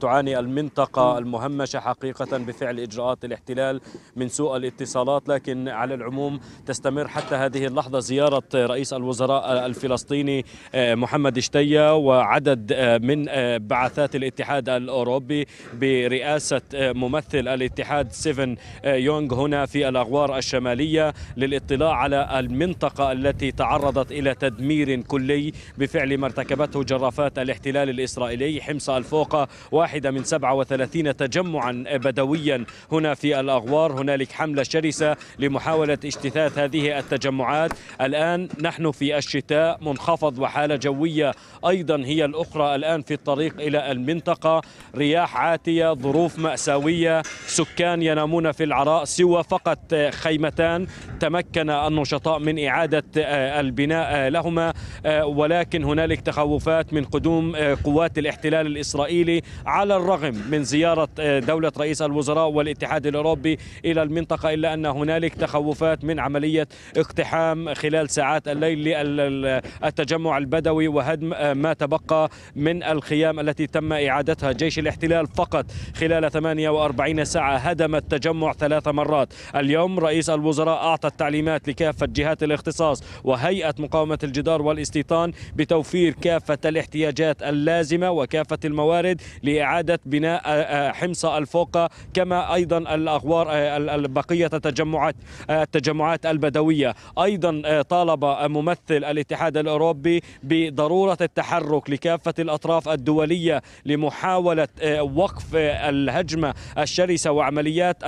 تعاني المنطقة المهمشة حقيقة بفعل إجراءات الاحتلال من سوء الاتصالات لكن على العموم تستمر حتى هذه اللحظة زيارة رئيس الوزراء الفلسطيني آه، محمد شتية وعدد آه، من آه، بعثات الاتحاد الأوروبي برئاسة ممثل الاتحاد سيفن يونغ هنا في الأغوار الشمالية للاطلاع على المنطقة التي تعرضت إلى تدمير كلي بفعل ما ارتكبته جرافات الاحتلال الإسرائيلي حمص الفوقة واحدة من 37 تجمعا بدويا هنا في الأغوار هنالك حملة شرسة لمحاولة اجتثاث هذه التجمعات الآن نحن في الشتاء منخفض وحالة جوية أيضا هي الأخرى الآن في الطريق إلى المنطقة رياح عاتية ظروف مأساوية سكان ينامون في العراء سوى فقط خيمتان تمكن النشطاء من إعادة آه، البناء آه، لهما آه، ولكن هنالك تخوفات من قدوم آه، قوات الاحتلال الإسرائيلي على الرغم من زيارة آه، دولة رئيس الوزراء والاتحاد الأوروبي إلى المنطقة إلا أن هنالك تخوفات من عملية اقتحام خلال ساعات الليل للتجمع البدوي وهدم ما تبقى من الخيام التي تم إعادتها جيش الاحتلال فقط خلال 48 ساعة هدم التجمع ثلاث مرات اليوم رئيس الوزراء أعطى التعليمات لكافة جهات الاختصاص وهيئة مقاومة الجدار والإسرائيل الاستيطان بتوفير كافة الاحتياجات اللازمة وكافة الموارد لإعادة بناء آه، آه، حمصة الفوقة كما أيضا الأغوار آه، بقية التجمعات التجمعات البدوية أيضا طالب ممثل الاتحاد الأوروبي بضرورة التحرك لكافة الأطراف الدولية لمحاولة وقف الهجمة الشرسة وعمليات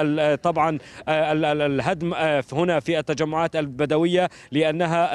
طبعا الهدم هنا في التجمعات البدوية لأنها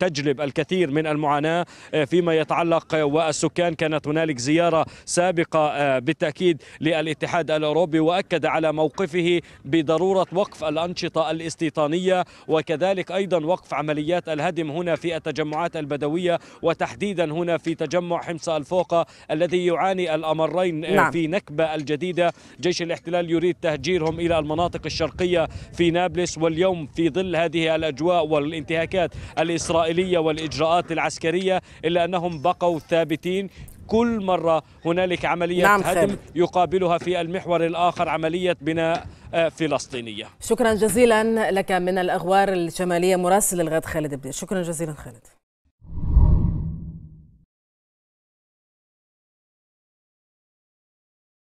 تجلب الكثير من المعاناة آه، فيما يتعلق آه، والسكان كانت هنالك زيارة سابقة آه، بالتأكيد للاتحاد الأوروبي وأكد على موقفه بضرورة وقف الأنشطة الاستيطانية وكذلك أيضا وقف عمليات الهدم هنا في التجمعات البدوية وتحديدا هنا في تجمع حمص الفوقة الذي يعاني الأمرين نعم. في نكبة الجديدة جيش الاحتلال يريد تهجيرهم إلى المناطق الشرقية في نابلس واليوم في ظل هذه الأجواء والانتهاكات الإسرائيلية والإجراء الإجراءات العسكرية إلا أنهم بقوا ثابتين كل مرة هنالك عملية نعم هدم خير. يقابلها في المحور الآخر عملية بناء آه، فلسطينية شكرا جزيلا لك من الأغوار الشمالية مراسل الغد خالد بدي شكرا جزيلا خالد